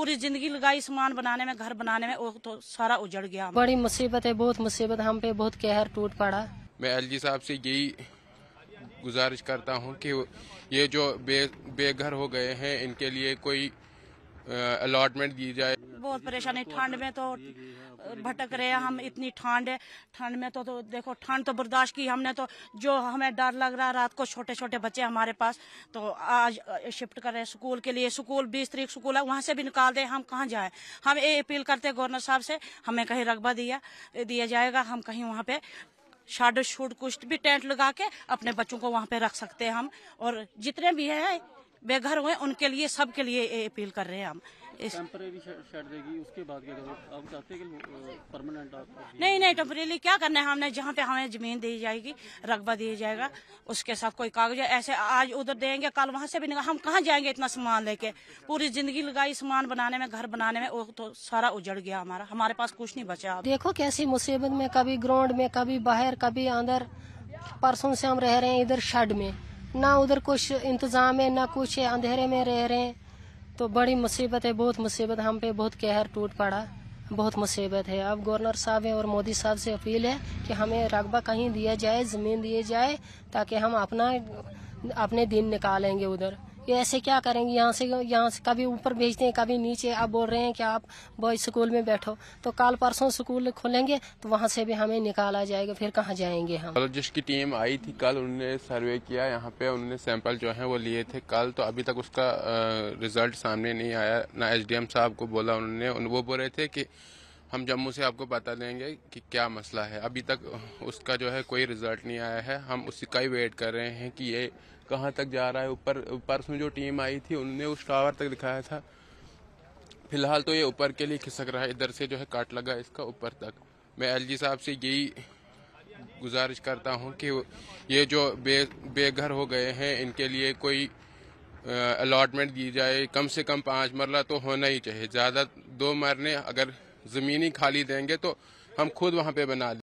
पूरी जिंदगी लगाई सामान बनाने में घर बनाने में वो तो सारा उजड़ गया बड़ी मुसीबत है बहुत मुसीबत हम पे बहुत कहर टूट पड़ा मैं एल साहब से यही गुजारिश करता हूँ कि ये जो बे बेघर हो गए हैं इनके लिए कोई अलॉटमेंट दी जाए बहुत परेशानी ठंड में तो भटक रहे हैं हम इतनी ठंड है ठंड में तो, तो देखो ठंड तो बर्दाश्त की हमने तो जो हमें डर लग रहा है रात को छोटे छोटे बच्चे हमारे पास तो आज शिफ्ट कर रहे हैं स्कूल के लिए स्कूल बीस तरीक स्कूल है वहाँ से भी निकाल दे हम कहाँ जाए हम ये अपील करते गवर्नर साहब से हमें कहीं रकबा दिया दिया जाएगा हम कहीं वहाँ पे शाडो शूट कुछ भी टेंट लगा के अपने बच्चों को वहाँ पे रख सकते हैं हम और जितने भी हैं बेघर हुए उनके लिए सबके लिए अपील कर रहे हैं हम इस नहीं नहीं टेम्परेली क्या करना है हमने जहाँ पे हमें जमीन दी जाएगी रकबा दिया जाएगा उसके साथ कोई कागज ऐसे आज उधर देंगे कल वहाँ से भी नहीं हम कहाँ जाएंगे इतना सामान लेके पूरी जिंदगी लगाई सामान बनाने में घर बनाने में वो तो सारा उजड़ गया हमारा हमारे पास कुछ नहीं बचा देखो कैसी मुसीबत में कभी ग्राउंड में कभी बाहर कभी अंदर परसों से हम रह रहे हैं इधर शेड में ना उधर कुछ इंतजाम है ना कुछ है अंधेरे में रह रहे हैं तो बड़ी मुसीबत है बहुत मुसीबत हम पे बहुत कहर टूट पड़ा बहुत मुसीबत है अब गवर्नर साहब है और मोदी साहब से अपील है कि हमें रकबा कहीं दिया जाए जमीन दिए जाए ताकि हम अपना अपने दिन निकालेंगे उधर कि ऐसे क्या करेंगे यहाँ से यहाँ से कभी ऊपर भेजते हैं कभी नीचे आप बोल रहे हैं कि आप बॉय स्कूल में बैठो तो कल परसों स्कूल खोलेंगे तो वहाँ से भी हमें निकाला जाएगा फिर कहाँ जाएंगे हम बायोलॉजिस्ट टीम आई थी कल उन्होंने सर्वे किया यहाँ पे उन्होंने सैंपल जो है वो लिए थे कल तो अभी तक उसका रिजल्ट सामने नहीं आया ना एसडीएम साहब को बोला उन्होंने वो बोल रहे थे कि हम जम्मू से आपको बता देंगे कि क्या मसला है अभी तक उसका जो है कोई रिजल्ट नहीं आया है हम उसी का ही वेट कर रहे हैं कि ये कहाँ तक जा रहा है ऊपर परसों जो टीम आई थी उनने उस टावर तक दिखाया था फिलहाल तो ये ऊपर के लिए खिसक रहा है इधर से जो है काट लगा इसका ऊपर तक मैं एलजी साहब से यही गुजारिश करता हूँ कि ये जो बे बेघर हो गए हैं इनके लिए कोई अलाटमेंट दी जाए कम से कम पाँच मरला तो होना ही चाहिए ज़्यादा दो मरने अगर ज़मीनी खाली देंगे तो हम खुद वहाँ पे बना लें